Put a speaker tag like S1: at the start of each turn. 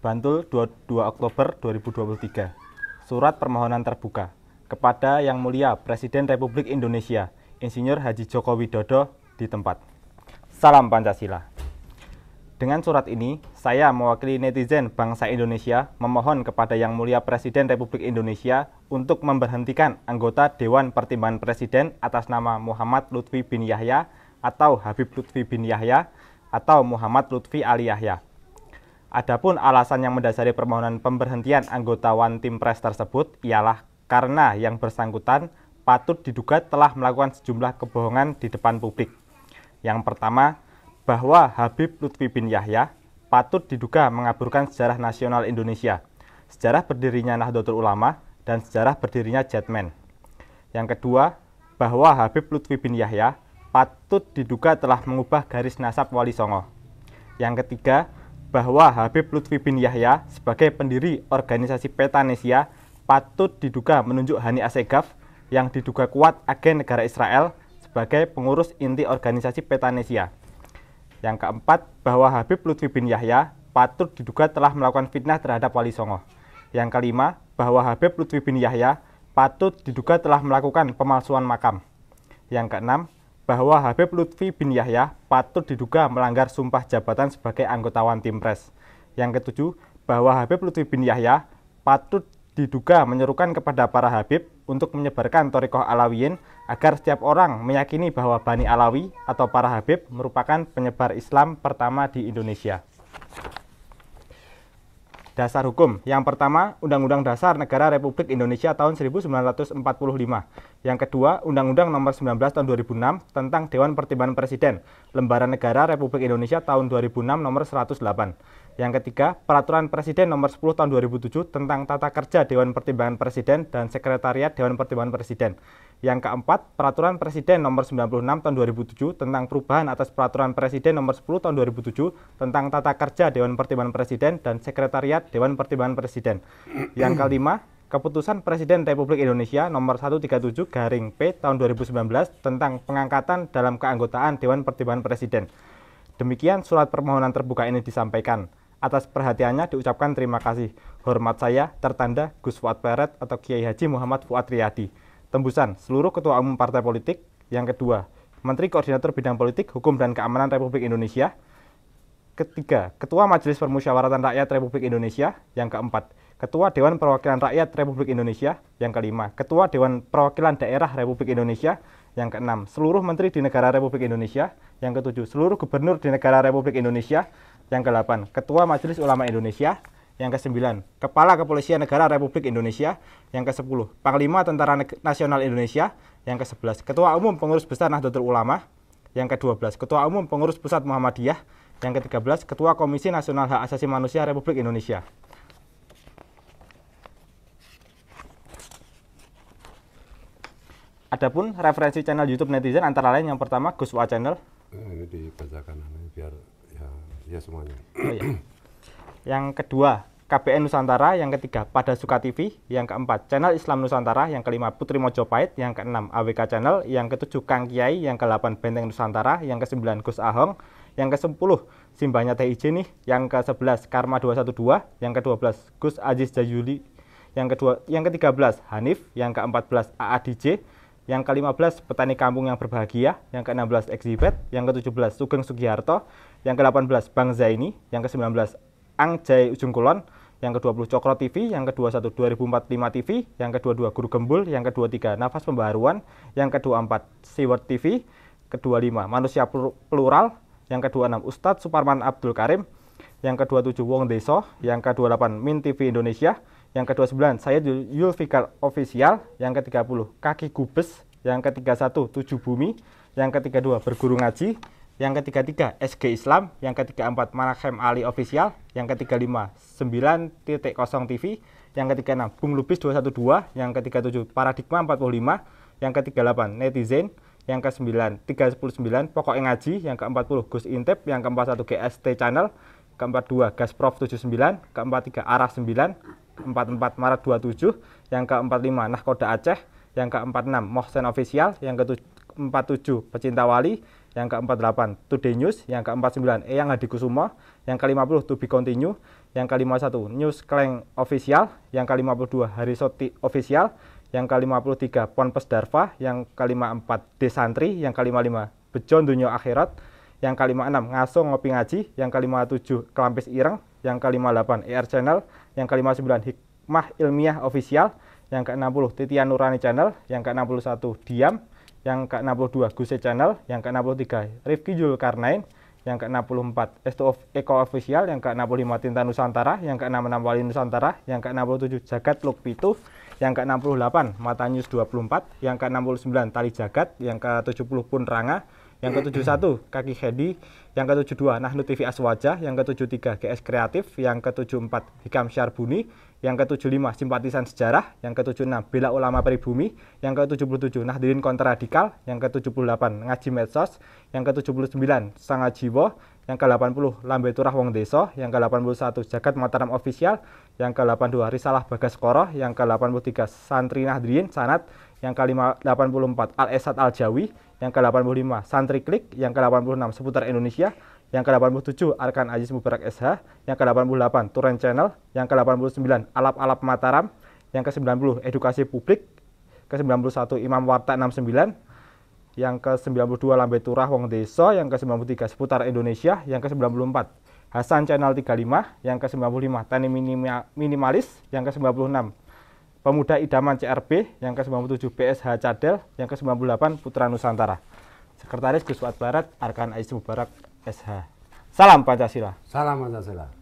S1: Bantul 22 Oktober 2023. Surat permohonan terbuka kepada Yang Mulia Presiden Republik Indonesia, Insinyur Haji Joko Widodo di tempat. Salam Pancasila. Dengan surat ini, saya mewakili netizen bangsa Indonesia memohon kepada Yang Mulia Presiden Republik Indonesia untuk memberhentikan anggota Dewan Pertimbangan Presiden atas nama Muhammad Lutfi bin Yahya atau Habib Lutfi bin Yahya atau Muhammad Lutfi Ali Yahya Adapun alasan yang mendasari permohonan pemberhentian anggota One Team Press tersebut ialah karena yang bersangkutan patut diduga telah melakukan sejumlah kebohongan di depan publik. Yang pertama, bahwa Habib Lutfi bin Yahya patut diduga mengaburkan sejarah nasional Indonesia, sejarah berdirinya Nahdlatul Ulama, dan sejarah berdirinya Jetman. Yang kedua, bahwa Habib Lutfi bin Yahya patut diduga telah mengubah garis nasab Wali Songo. Yang ketiga, bahwa Habib Lutfi bin Yahya sebagai pendiri organisasi Petanesia patut diduga menunjuk Hani Asegaf yang diduga kuat agen negara Israel sebagai pengurus inti organisasi Petanesia. Yang keempat, bahwa Habib Lutfi bin Yahya patut diduga telah melakukan fitnah terhadap Wali Songo. Yang kelima, bahwa Habib Lutfi bin Yahya patut diduga telah melakukan pemalsuan makam. Yang keenam, bahwa Habib Lutfi bin Yahya patut diduga melanggar sumpah jabatan sebagai anggota One Team Press. Yang ketujuh, bahwa Habib Lutfi bin Yahya patut diduga menyerukan kepada para Habib untuk menyebarkan Torikoh Alawiyin agar setiap orang meyakini bahwa Bani Alawi atau para Habib merupakan penyebar Islam pertama di Indonesia dasar hukum. Yang pertama, Undang-Undang Dasar Negara Republik Indonesia tahun 1945. Yang kedua, Undang-Undang Nomor 19 tahun 2006 tentang Dewan Pertimbangan Presiden, Lembaran Negara Republik Indonesia tahun 2006 nomor 108. Yang ketiga, Peraturan Presiden Nomor 10 Tahun 2007 tentang Tata Kerja Dewan Pertimbangan Presiden dan Sekretariat Dewan Pertimbangan Presiden. Yang keempat, Peraturan Presiden Nomor 96 Tahun 2007 tentang perubahan atas Peraturan Presiden Nomor 10 Tahun 2007 tentang Tata Kerja Dewan Pertimbangan Presiden dan Sekretariat Dewan Pertimbangan Presiden. Yang kelima, Keputusan Presiden Republik Indonesia nomor 137 garing P tahun 2019 tentang pengangkatan dalam keanggotaan Dewan Pertimbangan Presiden. Demikian surat permohonan terbuka ini disampaikan. Atas perhatiannya diucapkan terima kasih. Hormat saya, tertanda Gus Fuad Peret atau Kiai Haji Muhammad Fuad Riyadi. Tembusan, seluruh Ketua Umum Partai Politik. Yang kedua, Menteri Koordinator Bidang Politik, Hukum dan Keamanan Republik Indonesia. Ketiga, Ketua Majelis Permusyawaratan Rakyat Republik Indonesia. Yang keempat, Ketua Dewan Perwakilan Rakyat Republik Indonesia. Yang kelima, Ketua Dewan Perwakilan Daerah Republik Indonesia. Yang keenam, seluruh menteri di negara Republik Indonesia. Yang ketujuh, seluruh gubernur di negara Republik Indonesia. Yang ke-8, Ketua Majelis Ulama Indonesia. Yang ke-9, Kepala Kepolisian Negara Republik Indonesia. Yang ke-10, Panglima Tentara Nasional Indonesia. Yang ke-11, Ketua Umum Pengurus Besar Nahdlatul Ulama. Yang ke-12, Ketua Umum Pengurus Pusat Muhammadiyah. Yang ke-13, Ketua Komisi Nasional Hak Asasi Manusia Republik Indonesia. Adapun referensi channel YouTube netizen antara lain yang pertama Gus Channel. Ini eh, dibacakan biar ya semuanya. Oh, ya. Yang kedua, KBN Nusantara, yang ketiga pada Suka TV, yang keempat channel Islam Nusantara, yang kelima Putri Mojopahit, yang keenam AWK Channel, yang ketujuh Kang Kiai, yang kelapan, Benteng Nusantara, yang kesembilan Gus Ahong, yang kesepuluh Simbahnya TIJ nih, yang ke-11 Karma 212, yang ke belas Gus Aziz Jayuli, yang kedua yang ketiga belas Hanif, yang ke belas AADJ, yang ke-15 Petani Kampung yang Berbahagia, yang ke-16 Exhibit, yang ke-17 Sugeng Sugiharto, yang ke-18 Bang Zaini, yang ke-19 Ang Jai Ujung Kulon, yang ke-20 Cokro TV, yang ke-21 2045 TV, yang ke-22 Guru Gembul, yang ke-23 Nafas Pembaharuan, yang ke-24 Seward TV, ke-25 Manusia Plural, yang ke-26 Ustadz Suparman Abdul Karim, yang ke-27 Wong Deso, yang ke-28 Min TV Indonesia, yang ke-29 saya Yulfikar Official, yang ke-30 Kaki Gubes, yang ke-31 Tujuh Bumi, yang ke-32 Berguru Ngaji, yang ketiga-tiga SG Islam, yang ketiga-empat Manahem Ali Official, yang ketiga-lima sembilan titik kosong TV, yang ketiga-enam Bung Lubis dua, yang ketiga-tujuh Paradigma lima, yang ketiga-delapan Netizen, yang ke sembilan tiga sepuluh sembilan Pokok Ngaji, yang ke empat puluh Gus Intep, yang ke empat satu GST Channel, ke empat dua Prof tujuh sembilan, ke empat tiga Arah sembilan, empat empat Maret tujuh, yang ke empat nah Nahkoda Aceh, yang ke empat enam Mohsen Official, yang ke empat tujuh Pecinta Wali, yang ke-48 Today News, yang ke-49 Eyang Hadi Kusuma, yang ke-50 To Be Continue, yang ke-51 News Kleng Official, yang ke-52 Hari Soti Official, yang ke-53 Ponpes Darva, yang ke-54 Desantri, yang ke-55 Bejon Dunia Akhirat, yang ke-56 Ngaso Ngopi Ngaji, yang ke-57 Kelampis Ireng, yang ke-58 ER Channel, yang ke-59 Hikmah Ilmiah Official, yang ke-60 Titian Nurani Channel, yang ke-61 Diam, yang ke-62 Guse Channel, yang ke-63 Rifki Julkarnain, yang ke-64 Esto Eko Official, yang ke-65 Tinta Nusantara, yang ke-66 Wali Nusantara, yang ke-67 Jagat Luk Pitu, yang ke-68 Mata News 24, yang ke-69 Tali Jagat, yang ke-70 Pun Ranga, yang ke-71 Kaki Hedi, yang ke-72 Nahnu TV Aswaja, yang ke-73 GS Kreatif, yang ke-74 Hikam Syarbuni, yang ke-75 Simpatisan Sejarah, yang ke-76 Bela Ulama Peribumi, yang ke-77 Nahdirin kontradikal yang ke-78 Ngaji Medsos, yang ke-79 Sangajiwo, yang ke-80 Lambe Turah Wong Deso, yang ke-81 Jagat Mataram Official, yang ke-82 Risalah Bagas Koro, yang ke-83 Santri nahdirin Sanat, yang ke-84 Al-Esad Al-Jawi, yang ke-85 Santri Klik, yang ke-86 Seputar Indonesia, yang ke-87 Arkan Aziz Mubarak SH, yang ke-88 turan Channel, yang ke-89 Alap-Alap Mataram, yang ke-90 Edukasi Publik, ke-91 Imam Warta 69, yang ke-92 Lambe Turah Wong Deso, yang ke-93 Seputar Indonesia, yang ke-94 Hasan Channel 35, yang ke-95 Tani Minimalis, yang ke-96 Pemuda Idaman CRB, yang ke-97 PSH Cadel, yang ke-98 Putra Nusantara. Sekretaris Gus Barat Arkan Aisyah Mubarak SH. Salam Pancasila. Salam Pancasila.